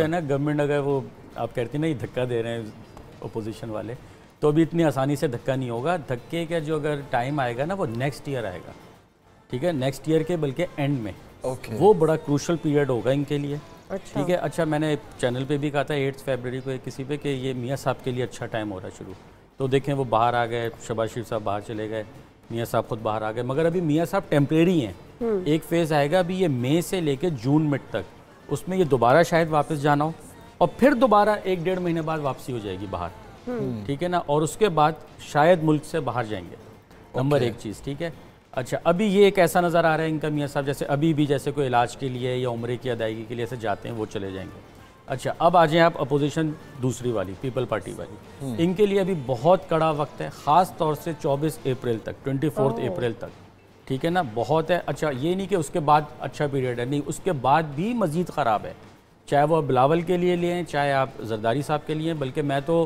है ना गवर्नमेंट अगर वो आप कहती ये धक्का दे रहे हैं अपोजिशन वाले तो अभी इतनी आसानी से धक्का नहीं होगा धक्के का जो अगर टाइम आएगा ना वो नेक्स्ट ईयर आएगा ठीक है नेक्स्ट ईयर के बल्कि एंड में okay. वो बड़ा क्रूशल पीरियड होगा इनके लिए अच्छा। ठीक है अच्छा मैंने चैनल पे भी कहा था एट्थ फेबररी को किसी पे कि ये मियाँ साहब के लिए अच्छा टाइम हो रहा है शुरू तो देखें वो बाहर आ गए शबाज शरीफ साहब बाहर चले गए मियाँ साहब खुद बाहर आ गए मगर अभी मियाँ साहब टेम्परेरी हैं हम्म। एक फेज़ आएगा अभी ये मई से लेकर जून मिट तक उसमें ये दोबारा शायद वापस जाना हो और फिर दोबारा एक डेढ़ महीने बाद वापसी हो जाएगी बाहर हम्म। ठीक है ना और उसके बाद शायद मुल्क से बाहर जाएंगे नंबर एक चीज़ ठीक है अच्छा अभी ये एक ऐसा नज़र आ रहा है इनका मियाँ साहब जैसे अभी भी जैसे कोई इलाज के लिए या उम्र की अदायगी के लिए ऐसे जाते हैं वो चले जाएंगे अच्छा अब आ जाए आप अपोजिशन दूसरी वाली पीपल पार्टी वाली हम्म। इनके लिए अभी बहुत कड़ा वक्त है ख़ास तौर से 24 अप्रैल तक 24 अप्रैल तक ठीक है ना बहुत है अच्छा ये नहीं कि उसके बाद अच्छा पीरियड है नहीं उसके बाद भी मज़ीद ख़राब है चाहे वह बिलावल के लिए लें चाहे आप जरदारी साहब के लिए बल्कि मैं तो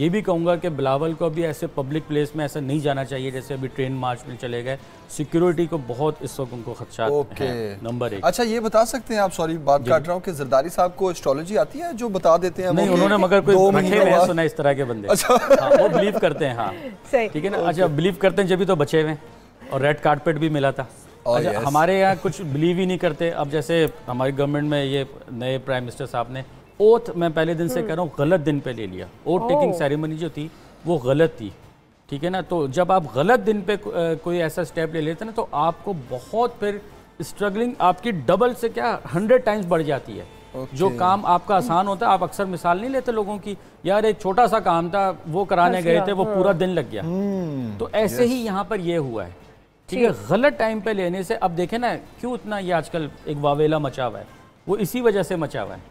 ये भी कहूँगा कि बिलावल को अभी ऐसे पब्लिक प्लेस में ऐसा नहीं जाना चाहिए जैसे अभी ट्रेन मार्च में चले गए सिक्योरिटी को बहुत इस वक्त उनको खदशा ओके नंबर एक अच्छा ये बता सकते हैं आप सॉरी बात काट रहा हूँ कि जरदारी साहब को एस्ट्रोलॉजी आती है जो बता देते हैं नहीं उन्होंने मगर कोई सुना इस तरह के बंदे अच्छा हाँ, वो बिलीव करते हैं हाँ ठीक है ना अच्छा बिलीव करते हैं जब भी तो बचे हुए हैं और रेड कार्पेट भी मिला था oh, अच्छा, yes. हमारे यहाँ कुछ बिलीव ही नहीं करते अब जैसे हमारी गवर्नमेंट में ये नए प्राइम मिनिस्टर साहब ने ओथ मैं पहले दिन से hmm. कह रहा हूँ गलत दिन पे ले लिया ओथ टेकिंग सेरेमनी जो थी वो गलत थी ठीक है ना तो जब आप गलत दिन पे को, कोई ऐसा स्टेप ले लेते ना तो आपको बहुत फिर स्ट्रगलिंग आपकी डबल से क्या हंड्रेड टाइम्स बढ़ जाती है okay. जो काम आपका आसान होता है आप अक्सर मिसाल नहीं लेते लोगों की यार एक छोटा सा काम था वो कराने गए थे वो हाँ। पूरा दिन लग गया hmm. तो ऐसे yes. ही यहाँ पर ये हुआ है ठीक है गलत टाइम पे लेने से अब देखें ना क्यों इतना ये आजकल एक वावेला मचा हुआ है वो इसी वजह से मचा हुआ है